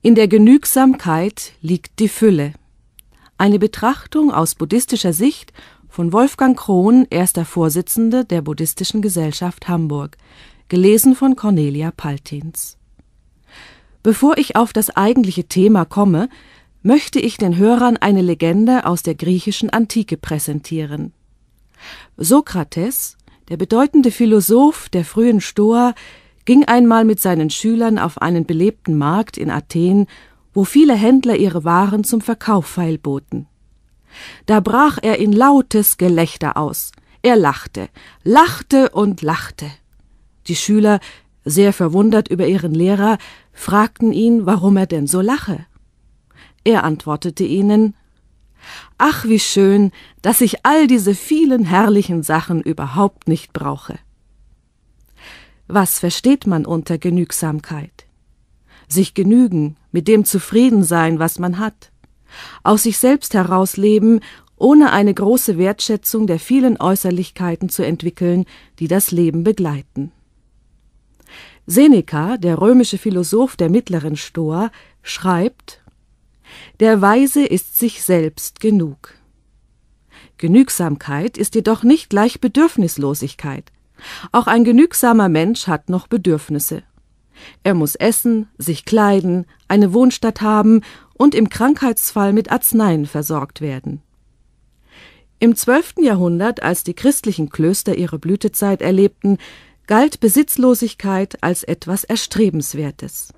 In der Genügsamkeit liegt die Fülle. Eine Betrachtung aus buddhistischer Sicht von Wolfgang Krohn, erster Vorsitzender der Buddhistischen Gesellschaft Hamburg, gelesen von Cornelia Paltins. Bevor ich auf das eigentliche Thema komme, möchte ich den Hörern eine Legende aus der griechischen Antike präsentieren. Sokrates, der bedeutende Philosoph der frühen Stoa, ging einmal mit seinen Schülern auf einen belebten Markt in Athen, wo viele Händler ihre Waren zum Verkauf feilboten. Da brach er in lautes Gelächter aus. Er lachte, lachte und lachte. Die Schüler, sehr verwundert über ihren Lehrer, fragten ihn, warum er denn so lache. Er antwortete ihnen Ach, wie schön, dass ich all diese vielen herrlichen Sachen überhaupt nicht brauche. Was versteht man unter Genügsamkeit? Sich genügen, mit dem zufrieden sein, was man hat. Aus sich selbst heraus leben, ohne eine große Wertschätzung der vielen Äußerlichkeiten zu entwickeln, die das Leben begleiten. Seneca, der römische Philosoph der mittleren Stoa, schreibt Der Weise ist sich selbst genug. Genügsamkeit ist jedoch nicht gleich Bedürfnislosigkeit, auch ein genügsamer Mensch hat noch Bedürfnisse. Er muss essen, sich kleiden, eine Wohnstatt haben und im Krankheitsfall mit Arzneien versorgt werden. Im 12. Jahrhundert, als die christlichen Klöster ihre Blütezeit erlebten, galt Besitzlosigkeit als etwas Erstrebenswertes.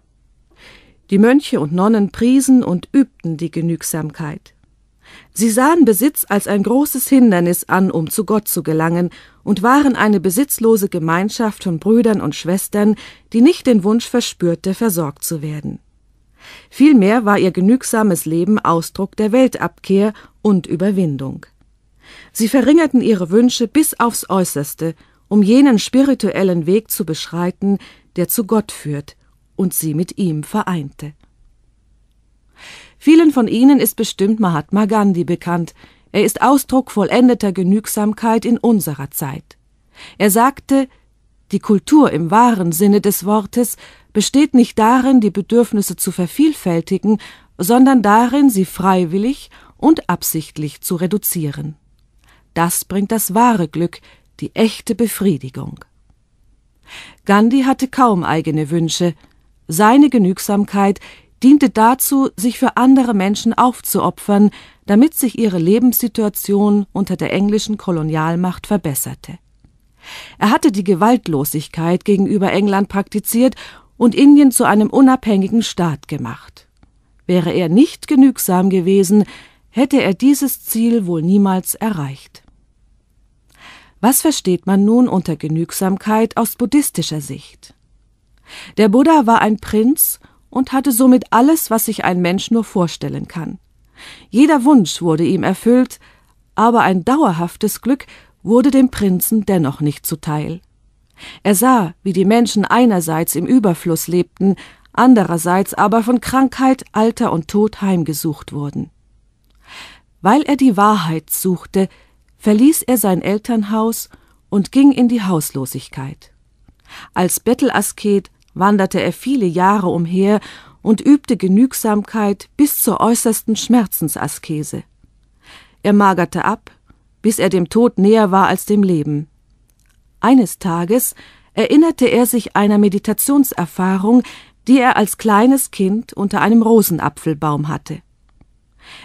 Die Mönche und Nonnen priesen und übten die Genügsamkeit. Sie sahen Besitz als ein großes Hindernis an, um zu Gott zu gelangen, und waren eine besitzlose Gemeinschaft von Brüdern und Schwestern, die nicht den Wunsch verspürte, versorgt zu werden. Vielmehr war ihr genügsames Leben Ausdruck der Weltabkehr und Überwindung. Sie verringerten ihre Wünsche bis aufs Äußerste, um jenen spirituellen Weg zu beschreiten, der zu Gott führt und sie mit ihm vereinte Vielen von Ihnen ist bestimmt Mahatma Gandhi bekannt. Er ist Ausdruck vollendeter Genügsamkeit in unserer Zeit. Er sagte, die Kultur im wahren Sinne des Wortes besteht nicht darin, die Bedürfnisse zu vervielfältigen, sondern darin, sie freiwillig und absichtlich zu reduzieren. Das bringt das wahre Glück, die echte Befriedigung. Gandhi hatte kaum eigene Wünsche. Seine Genügsamkeit diente dazu, sich für andere Menschen aufzuopfern, damit sich ihre Lebenssituation unter der englischen Kolonialmacht verbesserte. Er hatte die Gewaltlosigkeit gegenüber England praktiziert und Indien zu einem unabhängigen Staat gemacht. Wäre er nicht genügsam gewesen, hätte er dieses Ziel wohl niemals erreicht. Was versteht man nun unter Genügsamkeit aus buddhistischer Sicht? Der Buddha war ein Prinz und hatte somit alles, was sich ein Mensch nur vorstellen kann. Jeder Wunsch wurde ihm erfüllt, aber ein dauerhaftes Glück wurde dem Prinzen dennoch nicht zuteil. Er sah, wie die Menschen einerseits im Überfluss lebten, andererseits aber von Krankheit, Alter und Tod heimgesucht wurden. Weil er die Wahrheit suchte, verließ er sein Elternhaus und ging in die Hauslosigkeit. Als Bettelasket wanderte er viele Jahre umher und übte Genügsamkeit bis zur äußersten Schmerzensaskese. Er magerte ab, bis er dem Tod näher war als dem Leben. Eines Tages erinnerte er sich einer Meditationserfahrung, die er als kleines Kind unter einem Rosenapfelbaum hatte.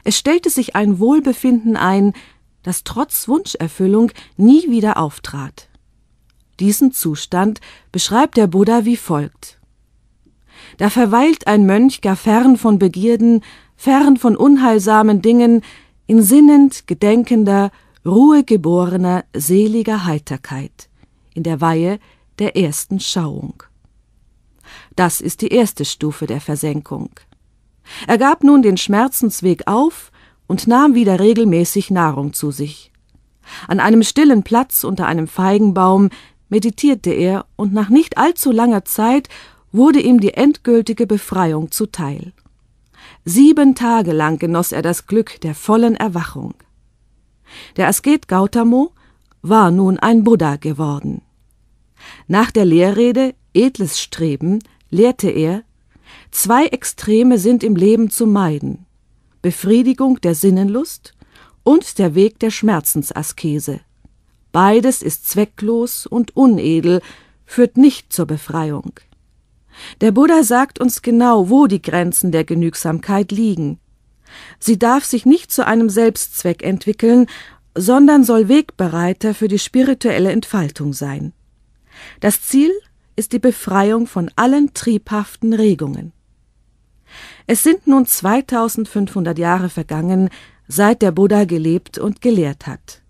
Es stellte sich ein Wohlbefinden ein, das trotz Wunscherfüllung nie wieder auftrat. Diesen Zustand beschreibt der Buddha wie folgt. Da verweilt ein Mönch gar fern von Begierden, fern von unheilsamen Dingen, in sinnend, gedenkender, ruhegeborener, seliger Heiterkeit, in der Weihe der ersten Schauung. Das ist die erste Stufe der Versenkung. Er gab nun den Schmerzensweg auf und nahm wieder regelmäßig Nahrung zu sich. An einem stillen Platz unter einem Feigenbaum meditierte er, und nach nicht allzu langer Zeit wurde ihm die endgültige Befreiung zuteil. Sieben Tage lang genoss er das Glück der vollen Erwachung. Der Asket Gautamo war nun ein Buddha geworden. Nach der Lehrrede Edles Streben lehrte er, zwei Extreme sind im Leben zu meiden Befriedigung der Sinnenlust und der Weg der Schmerzensaskese. Beides ist zwecklos und unedel, führt nicht zur Befreiung. Der Buddha sagt uns genau, wo die Grenzen der Genügsamkeit liegen. Sie darf sich nicht zu einem Selbstzweck entwickeln, sondern soll Wegbereiter für die spirituelle Entfaltung sein. Das Ziel ist die Befreiung von allen triebhaften Regungen. Es sind nun 2500 Jahre vergangen, seit der Buddha gelebt und gelehrt hat.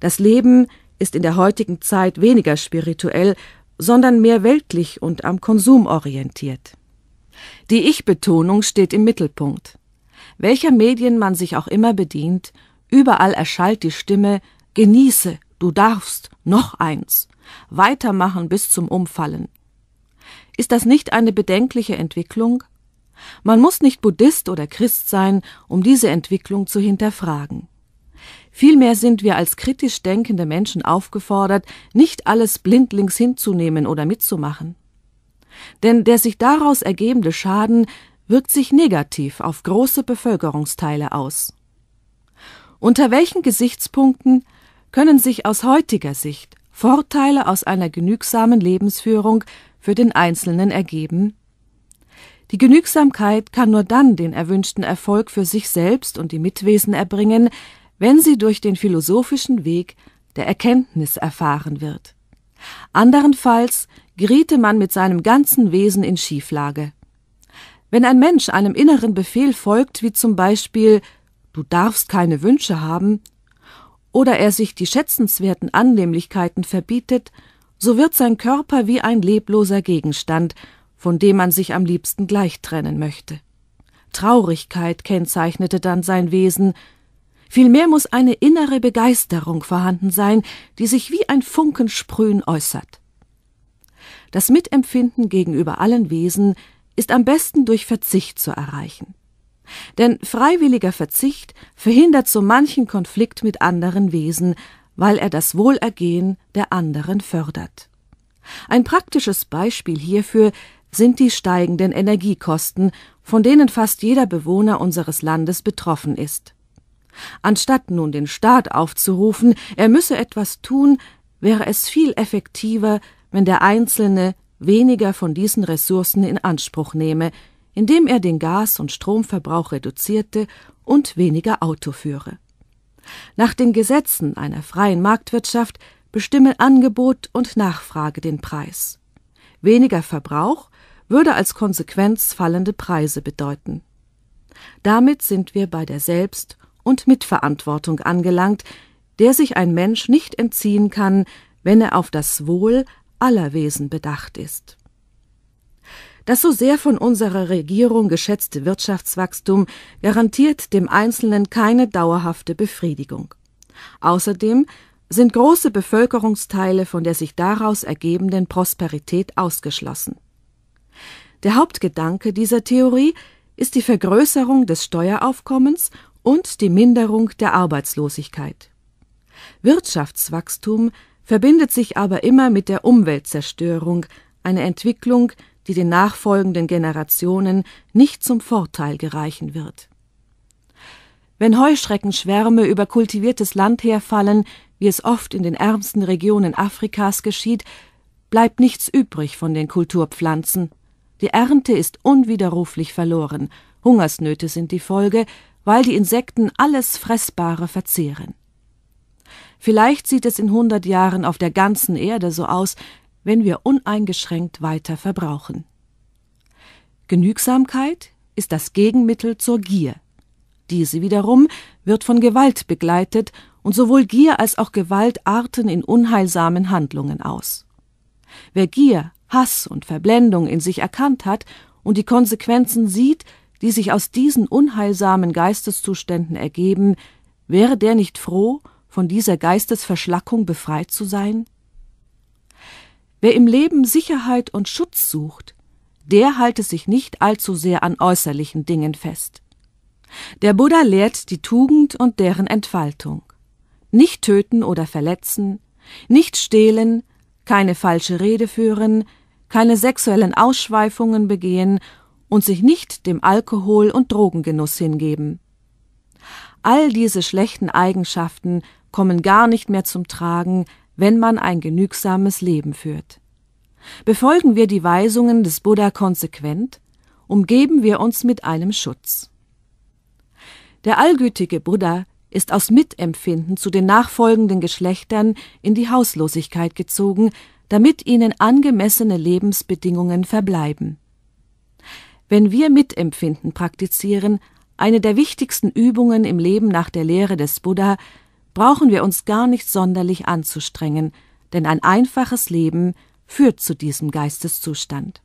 Das Leben ist in der heutigen Zeit weniger spirituell, sondern mehr weltlich und am Konsum orientiert. Die Ich-Betonung steht im Mittelpunkt. Welcher Medien man sich auch immer bedient, überall erschallt die Stimme Genieße, du darfst, noch eins, weitermachen bis zum Umfallen. Ist das nicht eine bedenkliche Entwicklung? Man muss nicht Buddhist oder Christ sein, um diese Entwicklung zu hinterfragen. Vielmehr sind wir als kritisch denkende Menschen aufgefordert, nicht alles blindlings hinzunehmen oder mitzumachen. Denn der sich daraus ergebende Schaden wirkt sich negativ auf große Bevölkerungsteile aus. Unter welchen Gesichtspunkten können sich aus heutiger Sicht Vorteile aus einer genügsamen Lebensführung für den Einzelnen ergeben? Die Genügsamkeit kann nur dann den erwünschten Erfolg für sich selbst und die Mitwesen erbringen, wenn sie durch den philosophischen Weg der Erkenntnis erfahren wird. Anderenfalls geriete man mit seinem ganzen Wesen in Schieflage. Wenn ein Mensch einem inneren Befehl folgt, wie zum Beispiel Du darfst keine Wünsche haben, oder er sich die schätzenswerten Annehmlichkeiten verbietet, so wird sein Körper wie ein lebloser Gegenstand, von dem man sich am liebsten gleich trennen möchte. Traurigkeit kennzeichnete dann sein Wesen, Vielmehr muss eine innere Begeisterung vorhanden sein, die sich wie ein Funkensprühen äußert. Das Mitempfinden gegenüber allen Wesen ist am besten durch Verzicht zu erreichen. Denn freiwilliger Verzicht verhindert so manchen Konflikt mit anderen Wesen, weil er das Wohlergehen der anderen fördert. Ein praktisches Beispiel hierfür sind die steigenden Energiekosten, von denen fast jeder Bewohner unseres Landes betroffen ist. Anstatt nun den Staat aufzurufen, er müsse etwas tun, wäre es viel effektiver, wenn der Einzelne weniger von diesen Ressourcen in Anspruch nehme, indem er den Gas- und Stromverbrauch reduzierte und weniger Auto führe. Nach den Gesetzen einer freien Marktwirtschaft bestimmen Angebot und Nachfrage den Preis. Weniger Verbrauch würde als Konsequenz fallende Preise bedeuten. Damit sind wir bei der Selbst- und Mitverantwortung angelangt, der sich ein Mensch nicht entziehen kann, wenn er auf das Wohl aller Wesen bedacht ist. Das so sehr von unserer Regierung geschätzte Wirtschaftswachstum garantiert dem Einzelnen keine dauerhafte Befriedigung. Außerdem sind große Bevölkerungsteile von der sich daraus ergebenden Prosperität ausgeschlossen. Der Hauptgedanke dieser Theorie ist die Vergrößerung des Steueraufkommens und die Minderung der Arbeitslosigkeit. Wirtschaftswachstum verbindet sich aber immer mit der Umweltzerstörung, eine Entwicklung, die den nachfolgenden Generationen nicht zum Vorteil gereichen wird. Wenn Heuschreckenschwärme über kultiviertes Land herfallen, wie es oft in den ärmsten Regionen Afrikas geschieht, bleibt nichts übrig von den Kulturpflanzen. Die Ernte ist unwiderruflich verloren, Hungersnöte sind die Folge, weil die Insekten alles Fressbare verzehren. Vielleicht sieht es in hundert Jahren auf der ganzen Erde so aus, wenn wir uneingeschränkt weiter verbrauchen. Genügsamkeit ist das Gegenmittel zur Gier. Diese wiederum wird von Gewalt begleitet und sowohl Gier als auch Gewalt arten in unheilsamen Handlungen aus. Wer Gier, Hass und Verblendung in sich erkannt hat und die Konsequenzen sieht, die sich aus diesen unheilsamen Geisteszuständen ergeben, wäre der nicht froh, von dieser Geistesverschlackung befreit zu sein? Wer im Leben Sicherheit und Schutz sucht, der halte sich nicht allzu sehr an äußerlichen Dingen fest. Der Buddha lehrt die Tugend und deren Entfaltung. Nicht töten oder verletzen, nicht stehlen, keine falsche Rede führen, keine sexuellen Ausschweifungen begehen und sich nicht dem Alkohol- und Drogengenuss hingeben. All diese schlechten Eigenschaften kommen gar nicht mehr zum Tragen, wenn man ein genügsames Leben führt. Befolgen wir die Weisungen des Buddha konsequent, umgeben wir uns mit einem Schutz. Der allgütige Buddha ist aus Mitempfinden zu den nachfolgenden Geschlechtern in die Hauslosigkeit gezogen, damit ihnen angemessene Lebensbedingungen verbleiben wenn wir Mitempfinden praktizieren, eine der wichtigsten Übungen im Leben nach der Lehre des Buddha, brauchen wir uns gar nicht sonderlich anzustrengen, denn ein einfaches Leben führt zu diesem Geisteszustand.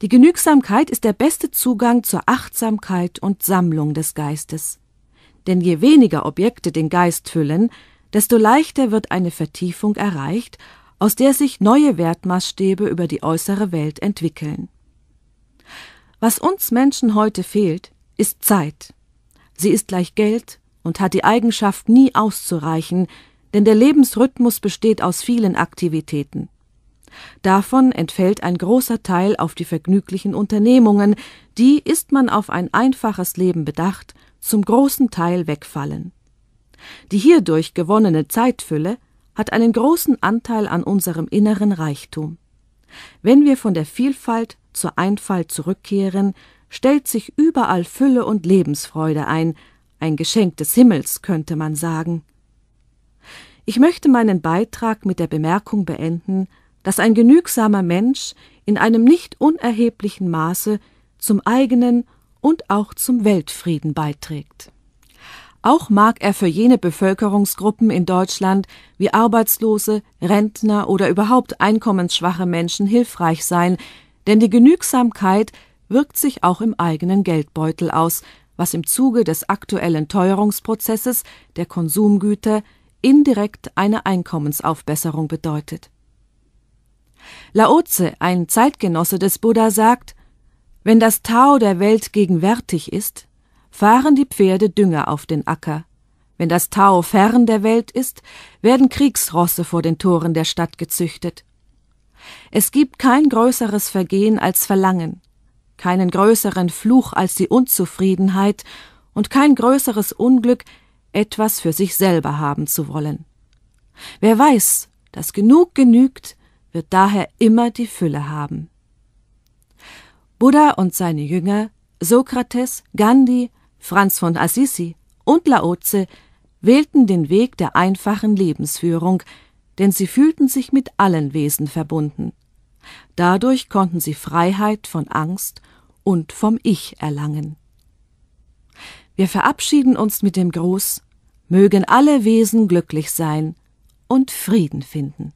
Die Genügsamkeit ist der beste Zugang zur Achtsamkeit und Sammlung des Geistes. Denn je weniger Objekte den Geist füllen, desto leichter wird eine Vertiefung erreicht, aus der sich neue Wertmaßstäbe über die äußere Welt entwickeln was uns Menschen heute fehlt, ist Zeit. Sie ist gleich Geld und hat die Eigenschaft, nie auszureichen, denn der Lebensrhythmus besteht aus vielen Aktivitäten. Davon entfällt ein großer Teil auf die vergnüglichen Unternehmungen, die, ist man auf ein einfaches Leben bedacht, zum großen Teil wegfallen. Die hierdurch gewonnene Zeitfülle hat einen großen Anteil an unserem inneren Reichtum. Wenn wir von der Vielfalt zur Einfalt zurückkehren, stellt sich überall Fülle und Lebensfreude ein, ein Geschenk des Himmels könnte man sagen. Ich möchte meinen Beitrag mit der Bemerkung beenden, dass ein genügsamer Mensch in einem nicht unerheblichen Maße zum eigenen und auch zum Weltfrieden beiträgt. Auch mag er für jene Bevölkerungsgruppen in Deutschland wie Arbeitslose, Rentner oder überhaupt einkommensschwache Menschen hilfreich sein, denn die Genügsamkeit wirkt sich auch im eigenen Geldbeutel aus, was im Zuge des aktuellen Teuerungsprozesses der Konsumgüter indirekt eine Einkommensaufbesserung bedeutet. Laoze, ein Zeitgenosse des Buddha, sagt Wenn das Tau der Welt gegenwärtig ist, fahren die Pferde Dünger auf den Acker. Wenn das Tau fern der Welt ist, werden Kriegsrosse vor den Toren der Stadt gezüchtet. Es gibt kein größeres Vergehen als Verlangen, keinen größeren Fluch als die Unzufriedenheit und kein größeres Unglück, etwas für sich selber haben zu wollen. Wer weiß, dass genug genügt, wird daher immer die Fülle haben. Buddha und seine Jünger, Sokrates, Gandhi, Franz von Assisi und Laoze wählten den Weg der einfachen Lebensführung, denn sie fühlten sich mit allen Wesen verbunden. Dadurch konnten sie Freiheit von Angst und vom Ich erlangen. Wir verabschieden uns mit dem Gruß, mögen alle Wesen glücklich sein und Frieden finden.